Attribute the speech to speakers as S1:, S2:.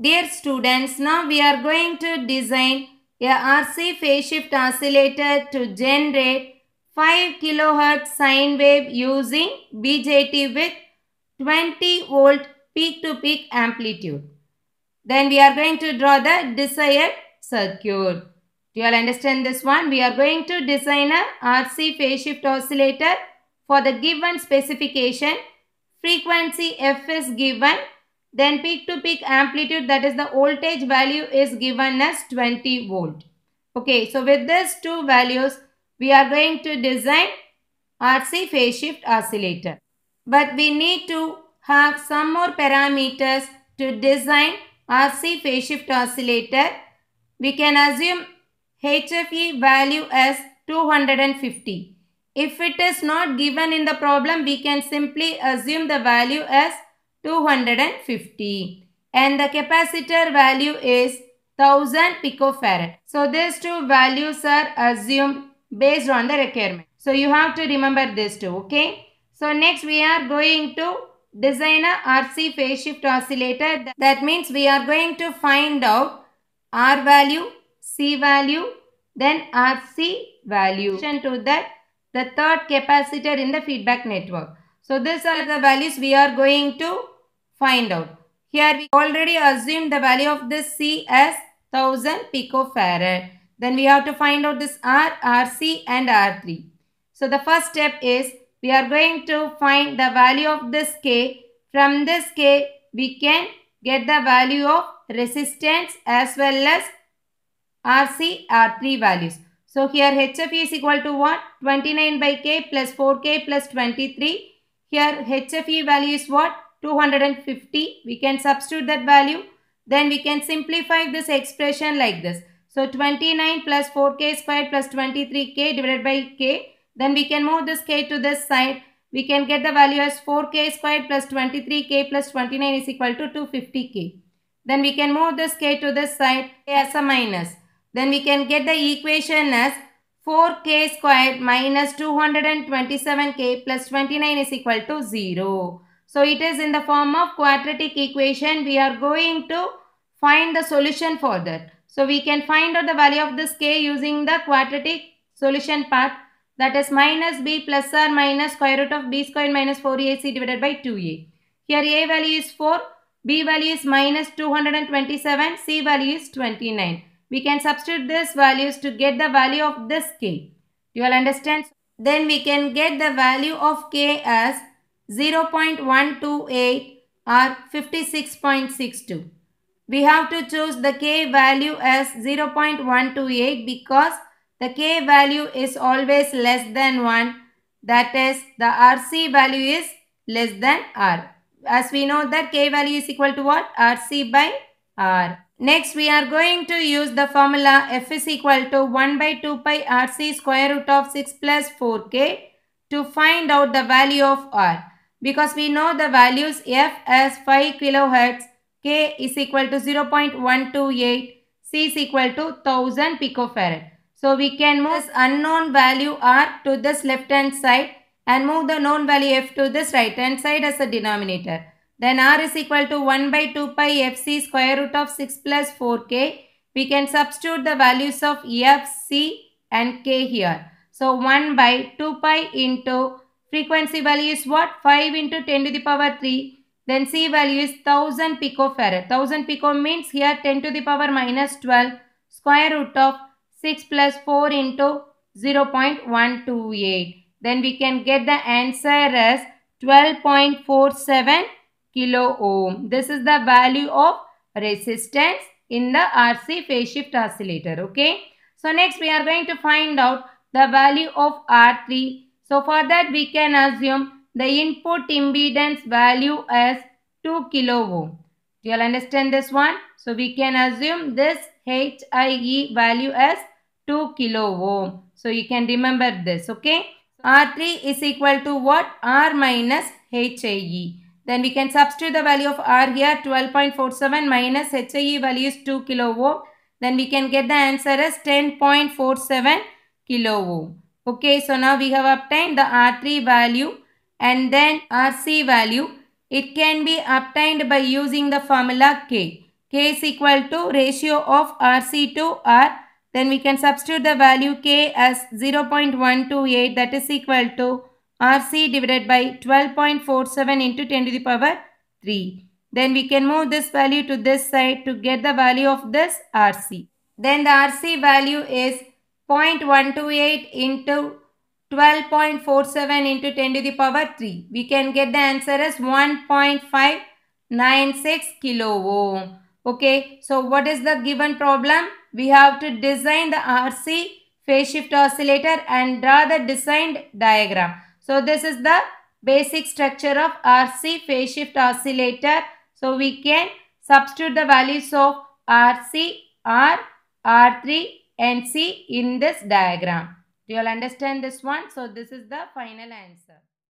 S1: Dear students, now we are going to design a RC phase shift oscillator to generate 5 kHz sine wave using BJT with 20 volt peak to peak amplitude. Then we are going to draw the desired circuit. Do You all understand this one? We are going to design a RC phase shift oscillator for the given specification. Frequency F is given then peak to peak amplitude that is the voltage value is given as 20 volt. Okay, so with these two values, we are going to design RC phase shift oscillator. But we need to have some more parameters to design RC phase shift oscillator. We can assume HFE value as 250. If it is not given in the problem, we can simply assume the value as 250 and the capacitor value is 1000 picofarad. So these two values are assumed based on the requirement. So you have to remember these two okay. So next we are going to design a RC phase shift oscillator. That means we are going to find out R value, C value, then RC value. In addition to that the third capacitor in the feedback network. So these are the values we are going to find out. Here we already assumed the value of this C as 1000 picofarad. Then we have to find out this R, RC and R3. So the first step is we are going to find the value of this K. From this K we can get the value of resistance as well as RC, R3 values. So here HF is equal to what? 29 by K plus 4K plus 23 here HFE value is what? 250. We can substitute that value. Then we can simplify this expression like this. So 29 plus 4k squared plus 23k divided by k. Then we can move this k to this side. We can get the value as 4k squared plus 23k plus 29 is equal to 250k. Then we can move this k to this side as a minus. Then we can get the equation as 4k squared minus 227k plus 29 is equal to 0. So it is in the form of quadratic equation. We are going to find the solution for that. So we can find out the value of this k using the quadratic solution part that is minus b plus r minus square root of b squared minus 4ac divided by 2a. Here a value is 4, b value is minus 227, c value is 29. We can substitute these values to get the value of this k. You will understand? Then we can get the value of k as 0.128 or 56.62. We have to choose the k value as 0.128 because the k value is always less than 1. That is the RC value is less than R. As we know that k value is equal to what? RC by r. Next, we are going to use the formula f is equal to 1 by 2 pi rc square root of 6 plus 4k to find out the value of r. Because we know the values f as 5 kilohertz, k is equal to 0.128, c is equal to 1000 picofarad. So we can move this unknown value r to this left hand side and move the known value f to this right hand side as a denominator. Then r is equal to 1 by 2 pi fc square root of 6 plus 4k. We can substitute the values of f, c and k here. So 1 by 2 pi into frequency value is what? 5 into 10 to the power 3. Then C value is 1000 picofarad. 1000 pico means here 10 to the power minus 12 square root of 6 plus 4 into 0 0.128. Then we can get the answer as 12.47 kilo ohm. This is the value of resistance in the RC phase shift oscillator. Okay. So next we are going to find out the value of R3. So for that we can assume the input impedance value as 2 kilo ohm. Do you all understand this one? So we can assume this HIE value as 2 kilo ohm. So you can remember this. Okay. R3 is equal to what? R minus HIE. Then we can substitute the value of R here 12.47 minus HIE value is 2 kilo ohm. Then we can get the answer as 10.47 kilo ohm. Okay, so now we have obtained the R3 value and then RC value. It can be obtained by using the formula K. K is equal to ratio of RC to R. Then we can substitute the value K as 0.128 that is equal to RC divided by 12.47 into 10 to the power 3. Then we can move this value to this side to get the value of this RC. Then the RC value is 0.128 into 12.47 into 10 to the power 3. We can get the answer as 1.596 kilo ohm. Okay, so what is the given problem? We have to design the RC phase shift oscillator and draw the designed diagram. So this is the basic structure of RC phase shift oscillator. So we can substitute the values of RC, R, R3 and C in this diagram. Do you all understand this one? So this is the final answer.